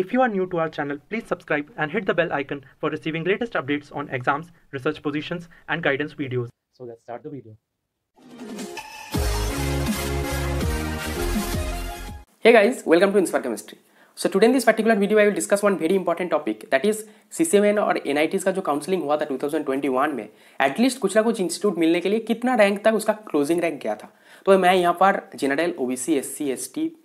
If you are new to our channel, please subscribe and hit the bell icon for receiving latest updates on exams, research positions and guidance videos. So let's start the video. Hey guys, welcome to Inspire Chemistry. So today in this particular video I will discuss one very important topic that is CCMN और NITs का जो counselling हुआ था 2021 में at least कुछ ना कुछ institute मिलने के लिए कितना rank तक उसका closing rank गया था तो मैं यहाँ पर general, OBC, SC, ST, S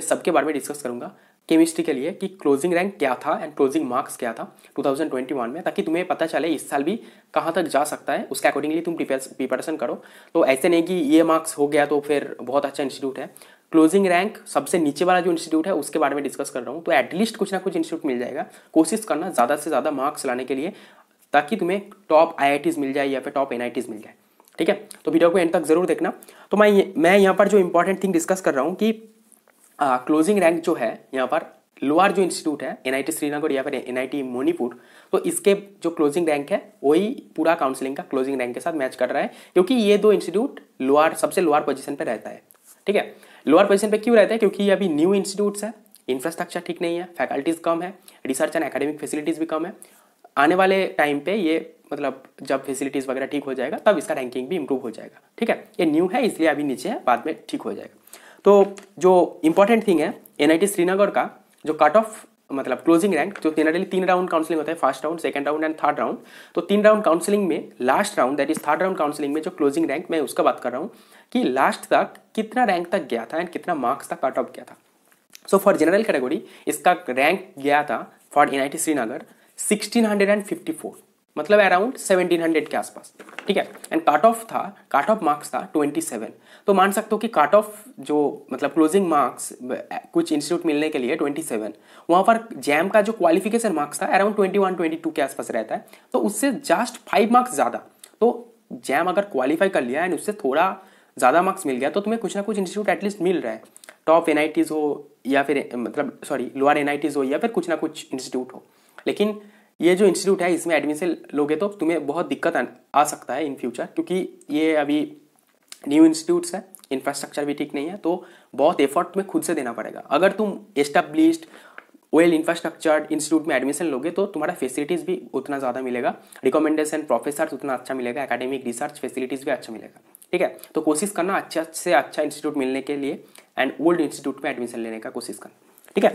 C सबके बारे में discuss करूँगा केमिस्ट्री के लिए कि क्लोजिंग रैंक क्या था एंड क्लोजिंग मार्क्स क्या था 2021 में ताकि तुम्हें पता चले इस साल भी कहाँ तक जा सकता है उसके अकॉर्डिंगली तुम प्रिपरेशन करो तो ऐसे नहीं कि ये मार्क्स हो गया तो फिर बहुत अच्छा इंस्टीट्यूट है क्लोजिंग रैंक सबसे नीचे वाला जो इंस्टीट्यूट है उसके बारे में डिस्कस कर रहा हूँ तो एटलीस्ट कुछ ना कुछ इंस्टीट्यूट मिल जाएगा कोशिश करना ज़्यादा से ज़्यादा मार्क्स लाने के लिए ताकि तुम्हें टॉप आई मिल जाए या फिर टॉप एन मिल जाए ठीक है तो वीडियो को एंड तक जरूर देखना तो मैं मैं यहाँ पर जो इंपॉर्टेंट थिंग डिस्कस कर रहा हूँ कि क्लोजिंग रैंक जो है यहाँ पर लोअर जो इंस्टीट्यूट है एन श्रीनगर या फिर एन मणिपुर तो इसके जो क्लोजिंग रैंक है वही पूरा काउंसलिंग का क्लोजिंग रैंक के साथ मैच कर रहा है क्योंकि ये दो इंस्टीट्यूट लोअर सबसे लोअर पोजिशन पर रहता है ठीक है लोअर पोजीशन पर क्यों रहता है क्योंकि ये अभी न्यू इंस्टीट्यूट्स है इंफ्रास्ट्रक्चर ठीक नहीं है फैकल्टीज़ कम है रिसर्च एंड एकेडमिक फैसिलिटीज़ भी कम है आने वाले टाइम पे ये मतलब जब फैसिलिटीज़ वगैरह ठीक हो जाएगा तब इसका रैंकिंग भी इंप्रूव हो जाएगा ठीक है ये न्यू है इसलिए अभी नीचे है बाद में ठीक हो जाएगा तो जो इंपॉर्टेंट थिंग है एन श्रीनगर का जो कट ऑफ मतलब क्लोजिंग रैंक जो जनरली तीन राउंड काउंसलिंग होता है first round second round and third round तो तीन राउंड काउंसलिंग में last round that is third round counselling में जो क्लोजिंग रैंक मैं उसका बात कर रहा हूँ कि लास्ट तक कितना रैंक तक गया था एंड कितना मार्क्स तक कट ऑफ गया था सो फॉर जनरल कैटेगरी इसका रैंक गया था for N Srinagar sixteen hundred and fifty four मतलब अराउंड 1700 के आसपास ठीक है एंड काट ऑफ था काट ऑफ मार्क्स था 27 तो मान सकते हो कि काट ऑफ जो मतलब क्लोजिंग मार्क्स कुछ इंस्टीट्यूट मिलने के लिए 27 वहाँ पर जैम का जो क्वालिफिकेशन मार्क्स था अराउंड 21 22 के आसपास रहता है तो उससे जस्ट फाइव मार्क्स ज़्यादा तो जैम अगर क्वालिफाई कर लिया एंड उससे थोड़ा ज़्यादा मार्क्स मिल गया तो तुम्हें कुछ ना कुछ इंस्टीट्यूट एटलीस्ट मिल रहा है टॉप एन हो या फिर मतलब सॉरी लोअर एन हो या फिर कुछ ना कुछ इंस्टीट्यूट हो लेकिन ये जो इंस्टीट्यूट है इसमें एडमिशन लोगे तो तुम्हें बहुत दिक्कत आ सकता है इन फ्यूचर क्योंकि ये अभी न्यू इंस्टीट्यूट्स है इंफ्रास्ट्रक्चर भी ठीक नहीं है तो बहुत एफर्ट तुम्हें खुद से देना पड़ेगा अगर तुम एस्टेब्लिश्ड वेल इंफ्रास्ट्रक्चर इंस्टीट्यूट में एडमिशन लोगे तो तुम्हारा फैसिलिटीज़ भी उतना ज़्यादा मिलेगा रिकमेंडेशन प्रोफेसर उतना अच्छा मिलेगा एकेडमिक रिसर्च फैसिलिटीज़ भी अच्छा मिलेगा ठीक है तो कोशिश करना अच्छा से अच्छा इंस्टीट्यूट मिलने के लिए एंड ओल्ड इंस्टीट्यूट में एडमिशन लेने का कोशिश करना ठीक है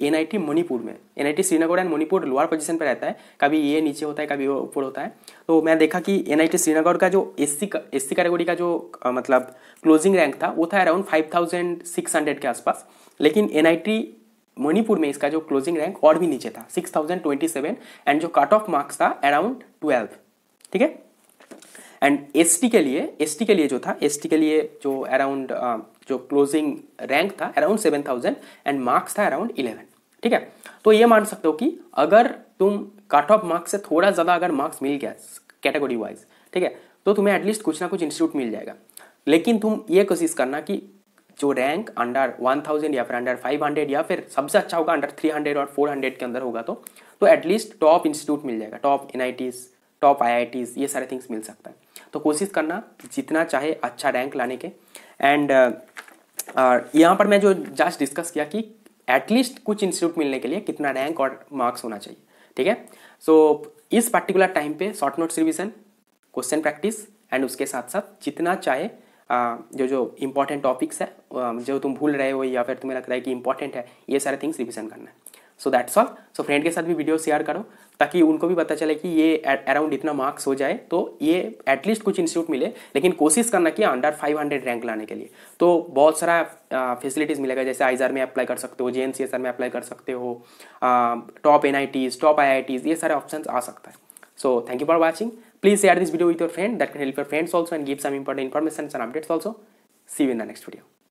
एन मणिपुर में N Srinagar and Manipur lower position पर रहता है कभी ये नीचे होता है कभी वो ऊपर होता है तो मैं देखा कि एन श्रीनगर का जो S C S C category का जो आ, मतलब क्लोजिंग रैंक था वो था around five thousand six hundred के आसपास लेकिन एन मणिपुर में इसका जो क्लोजिंग रैंक और भी नीचे था six thousand twenty seven and जो कट ऑफ मार्क्स था अराउंड ट्वेल्व ठीक है एंड एस के लिए एस के लिए जो था एस के लिए जो अराउंड जो क्लोजिंग रैंक था around seven thousand and marks था अराउंड इलेवन ठीक है तो ये मान सकते हो कि अगर तुम कट ऑफ मार्क्स से थोड़ा ज़्यादा अगर मार्क्स मिल गया कैटेगरी वाइज ठीक है तो तुम्हें एटलीस्ट कुछ ना कुछ इंस्टीट्यूट मिल जाएगा लेकिन तुम ये कोशिश करना कि जो रैंक अंडर वन थाउजेंड या फिर अंडर फाइव हंड्रेड या फिर सबसे अच्छा होगा अंडर थ्री हंड्रेड और फोर हंड्रेड के अंदर होगा तो तो एटलीस्ट टॉप इंस्टीट्यूट मिल जाएगा टॉप एन टॉप आई ये सारे थिंग्स मिल सकता है तो कोशिश करना जितना चाहे अच्छा रैंक लाने के एंड यहाँ पर मैं जो जस्ट डिस्कस किया कि एटलीस्ट कुछ इंस्टीट्यूट मिलने के लिए कितना रैंक और मार्क्स होना चाहिए ठीक है सो so, इस पर्टिकुलर टाइम पे short notes revision question practice and उसके साथ साथ जितना चाहे आ, जो जो इंपॉर्टेंट टॉपिक्स है जो तुम भूल रहे हो या फिर तुम्हें लग रहा है कि इंपॉर्टेंट है ये सारे थिंग्स रिविजन करना है so that's all so friend के साथ भी वीडियो शेयर करो ताकि उनको भी पता चले कि ये अराउंड इतना मार्क्स हो जाए तो ये एटलीस्ट कुछ इंस्टीट्यूट मिले लेकिन कोशिश करना कि अंडर 500 रैंक लाने के लिए तो बहुत सारा फैसिलिटीज़ मिलेगा जैसे आई में अप्लाई कर सकते हो जे में अप्लाई कर सकते हो टॉप एन टॉप आई ये सारे ऑप्शन आ सकता है so thank you for watching please share this video with your friend that can help your friends also and give some important information and updates also see you in the next video